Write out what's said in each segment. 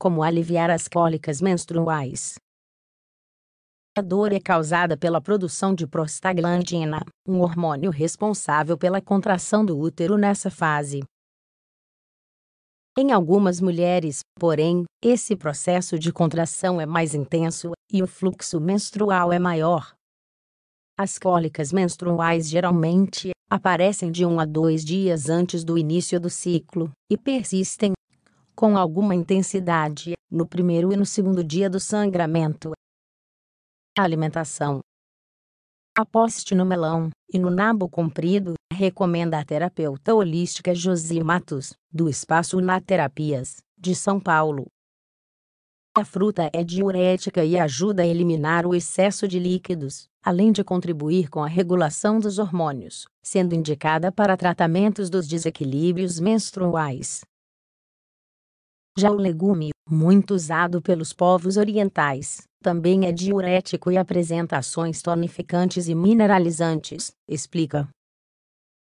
como aliviar as cólicas menstruais. A dor é causada pela produção de prostaglandina, um hormônio responsável pela contração do útero nessa fase. Em algumas mulheres, porém, esse processo de contração é mais intenso e o fluxo menstrual é maior. As cólicas menstruais geralmente aparecem de um a dois dias antes do início do ciclo e persistem com alguma intensidade, no primeiro e no segundo dia do sangramento. Alimentação. poste no melão e no nabo comprido, recomenda a terapeuta holística Josi Matos, do Espaço Na Terapias, de São Paulo. A fruta é diurética e ajuda a eliminar o excesso de líquidos, além de contribuir com a regulação dos hormônios, sendo indicada para tratamentos dos desequilíbrios menstruais, já o legume, muito usado pelos povos orientais, também é diurético e apresenta ações tonificantes e mineralizantes, explica.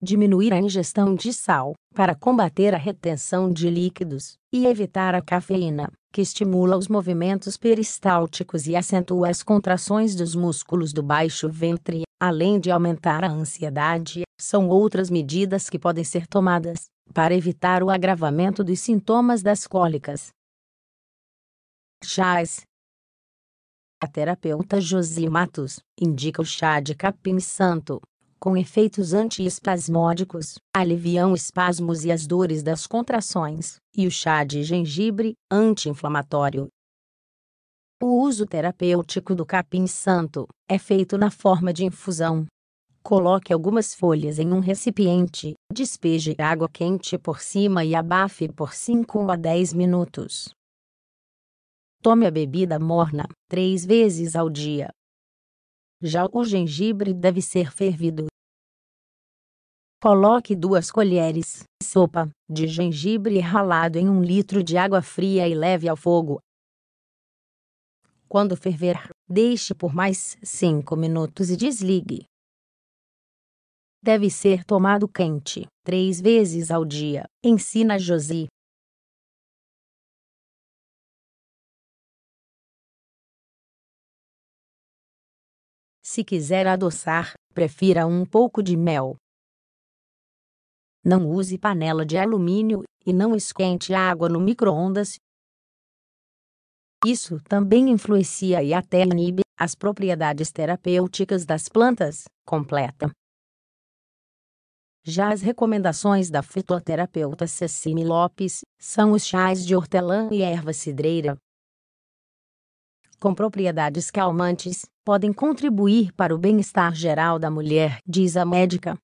Diminuir a ingestão de sal, para combater a retenção de líquidos, e evitar a cafeína, que estimula os movimentos peristálticos e acentua as contrações dos músculos do baixo ventre, além de aumentar a ansiedade, são outras medidas que podem ser tomadas para evitar o agravamento dos sintomas das cólicas. Chás A terapeuta Josi Matos indica o chá de capim-santo, com efeitos antiespasmódicos, aliviam espasmos e as dores das contrações, e o chá de gengibre, anti-inflamatório. O uso terapêutico do capim-santo é feito na forma de infusão, Coloque algumas folhas em um recipiente, despeje água quente por cima e abafe por 5 a 10 minutos. Tome a bebida morna, três vezes ao dia. Já o gengibre deve ser fervido. Coloque duas colheres, sopa, de gengibre ralado em um litro de água fria e leve ao fogo. Quando ferver, deixe por mais 5 minutos e desligue deve ser tomado quente, três vezes ao dia, ensina Josi. Se quiser adoçar, prefira um pouco de mel. Não use panela de alumínio e não esquente a água no micro-ondas. Isso também influencia e até inibe as propriedades terapêuticas das plantas, completa. Já as recomendações da fitoterapeuta Cecime Lopes são os chás de hortelã e erva cidreira. Com propriedades calmantes, podem contribuir para o bem-estar geral da mulher, diz a médica.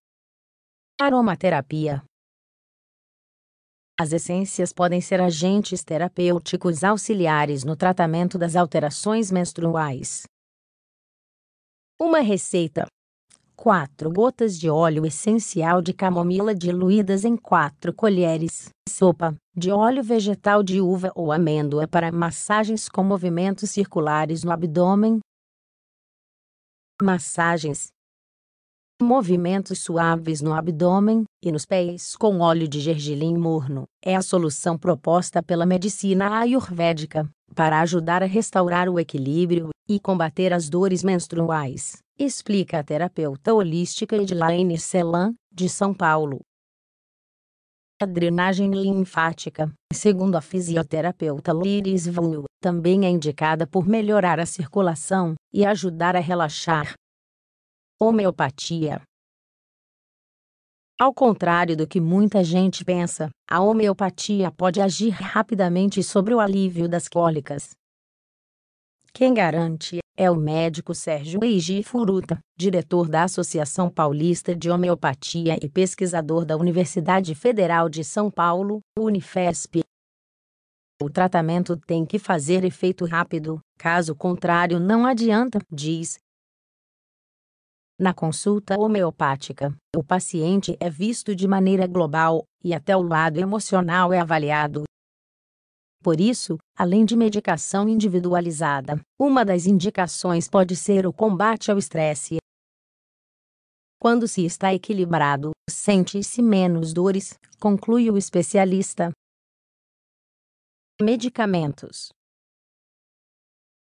Aromaterapia As essências podem ser agentes terapêuticos auxiliares no tratamento das alterações menstruais. Uma receita 4 gotas de óleo essencial de camomila diluídas em 4 colheres. Sopa de óleo vegetal de uva ou amêndoa para massagens com movimentos circulares no abdômen. Massagens. Movimentos suaves no abdômen e nos pés com óleo de gergelim morno é a solução proposta pela medicina ayurvédica para ajudar a restaurar o equilíbrio e combater as dores menstruais explica a terapeuta holística Edlaine Celan, de São Paulo. A drenagem linfática, segundo a fisioterapeuta Liris Vulu, também é indicada por melhorar a circulação e ajudar a relaxar. Homeopatia Ao contrário do que muita gente pensa, a homeopatia pode agir rapidamente sobre o alívio das cólicas. Quem garante é o médico Sérgio Eiji Furuta, diretor da Associação Paulista de Homeopatia e pesquisador da Universidade Federal de São Paulo, Unifesp. O tratamento tem que fazer efeito rápido, caso contrário não adianta, diz. Na consulta homeopática, o paciente é visto de maneira global e até o lado emocional é avaliado. Por isso, além de medicação individualizada, uma das indicações pode ser o combate ao estresse. Quando se está equilibrado, sente-se menos dores, conclui o especialista. Medicamentos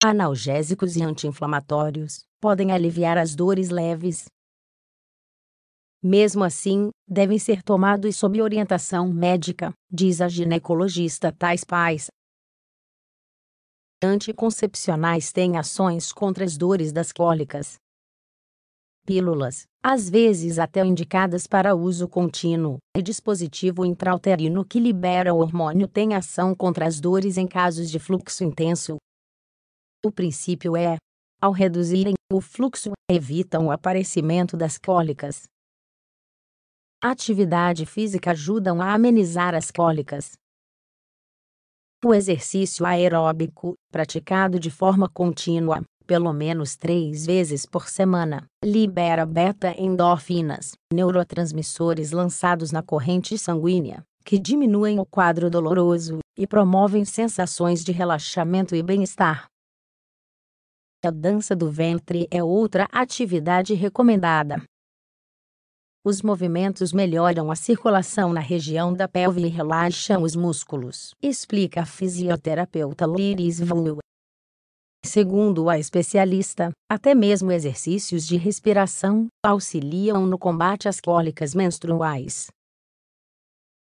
analgésicos e anti-inflamatórios podem aliviar as dores leves, mesmo assim, devem ser tomados sob orientação médica, diz a ginecologista Tais Pais. Anticoncepcionais têm ações contra as dores das cólicas. Pílulas, às vezes até indicadas para uso contínuo, e dispositivo intrauterino que libera o hormônio tem ação contra as dores em casos de fluxo intenso. O princípio é: ao reduzirem o fluxo, evitam o aparecimento das cólicas. Atividade física ajudam a amenizar as cólicas. O exercício aeróbico, praticado de forma contínua, pelo menos três vezes por semana, libera beta-endorfinas, neurotransmissores lançados na corrente sanguínea, que diminuem o quadro doloroso e promovem sensações de relaxamento e bem-estar. A dança do ventre é outra atividade recomendada, os movimentos melhoram a circulação na região da pelve e relaxam os músculos, explica a fisioterapeuta Liris Vu. Segundo a especialista, até mesmo exercícios de respiração auxiliam no combate às cólicas menstruais.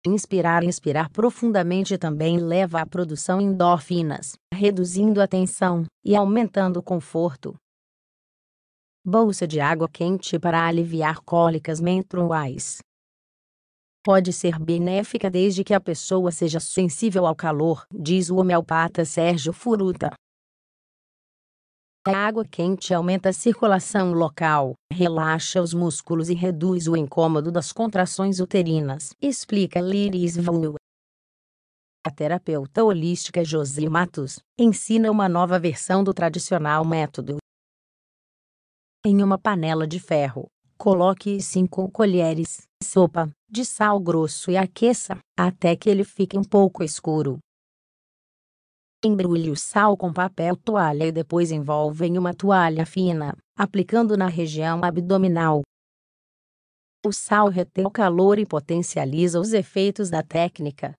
Inspirar e expirar profundamente também leva à produção endorfinas, reduzindo a tensão e aumentando o conforto. Bolsa de água quente para aliviar cólicas menstruais. Pode ser benéfica desde que a pessoa seja sensível ao calor, diz o homeopata Sérgio Furuta. A água quente aumenta a circulação local, relaxa os músculos e reduz o incômodo das contrações uterinas, explica Liris Vunu. A terapeuta holística Josi Matos ensina uma nova versão do tradicional método em uma panela de ferro, coloque 5 colheres de sopa de sal grosso e aqueça até que ele fique um pouco escuro. Embrulhe o sal com papel toalha e depois envolva em uma toalha fina, aplicando na região abdominal. O sal retém o calor e potencializa os efeitos da técnica.